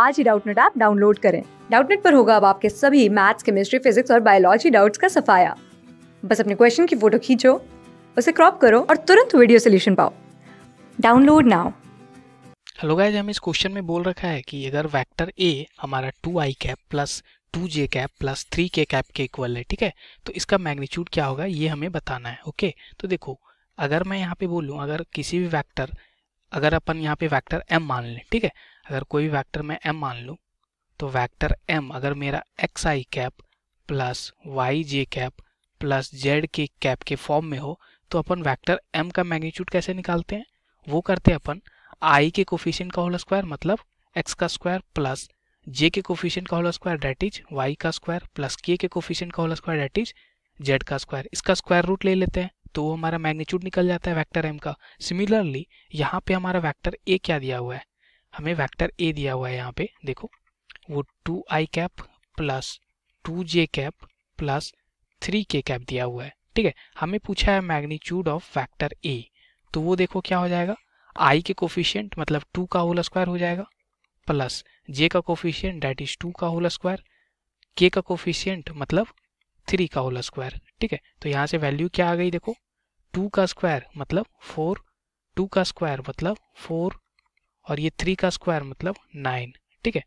आज ही Doubtnut app download करें डाउटनेट पर होगा अब आपके सभी मैथ्स केमिस्ट्री फिजिक्स और बायोलॉजी डाउट्स का सफाया बस अपने क्वेश्चन की फोटो खींचो उसे क्रॉप करो और तुरंत वीडियो सोल्यूशन पाओ डाउनलोड नाउ हेलो गाइज हम इस क्वेश्चन में बोल रखा है कि अगर वेक्टर ए हमारा two I cap plus two J cap plus three K cap के इक्वल है ठीक है तो इसका मैग्नीट्यूड क्या होगा ये हमें बताना है ओके तो देखो अगर मैं यहाँ पे बोलूँ अगर किसी भी वैक्टर अगर अपन यहाँ पे वैक्टर एम मान लें ठीक है अगर कोई वैक्टर मैं एम मान लूँ तो वैक्टर एम अगर मेरा X I cap plus Y J cap plus Z K cap के फॉर्म में हो तो अपन वैक्टर एम का मैग्नीट्यूड कैसे निकालते हैं वो करते हैं अपन आई के कोफिशियंट का होल स्क्वायर मतलब एक्स का स्क्वायर प्लस जे के कोफिशियंट का whole square that is Y का स्क्वायर प्लस के के कोफिशियंट का whole square that is Z का स्क्वायर इसका स्क्वायर रूट ले लेते हैं तो वो हमारा मैग्नीट्यूड निकल जाता है वैक्टर एम का सिमिलरली यहाँ पे हमारा वैक्टर ए क्या दिया हुआ है हमें वेक्टर ए दिया हुआ है यहाँ पे देखो वो two I cap plus two J cap plus three K cap दिया हुआ है ठीक है हमें पूछा है मैग्नीट्यूड ऑफ वैक्टर ए तो वो देखो क्या हो जाएगा आई के कोफिशियंट मतलब टू का होल स्क्वायर हो जाएगा प्लस जे का कोफिशियंट डैट इज टू का होल स्क्वायर के का कोफिशियंट मतलब थ्री का होल स्क्वायर ठीक है तो यहाँ से वैल्यू क्या आ गई देखो टू का स्क्वायर मतलब फोर टू का स्क्वायर मतलब फोर और ये थ्री का स्क्वायर मतलब नाइन ठीक है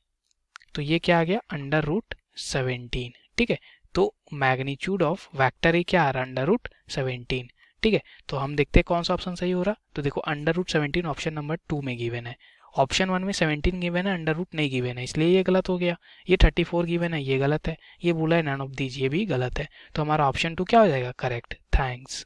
तो ये क्या आ गया अंडर रूट सेवेंटीन ठीक है तो मैग्नीट्यूड ऑफ वैक्टर ही क्या आ रहा अंडर रूट सेवेंटीन ठीक है तो हम देखते हैं कौन सा ऑप्शन सही हो रहा तो देखो under root seventeen option number two में गिवन है ऑप्शन वन में सेवनटीन गिवन है अंडर रूट नहीं गिवन है इसलिए ये गलत हो गया ये थर्टी फोर गिवन है ये गलत है ये बोला है नन ऑफ दीज ये भी गलत है तो हमारा ऑप्शन टू क्या हो जाएगा करेक्ट थैंक्स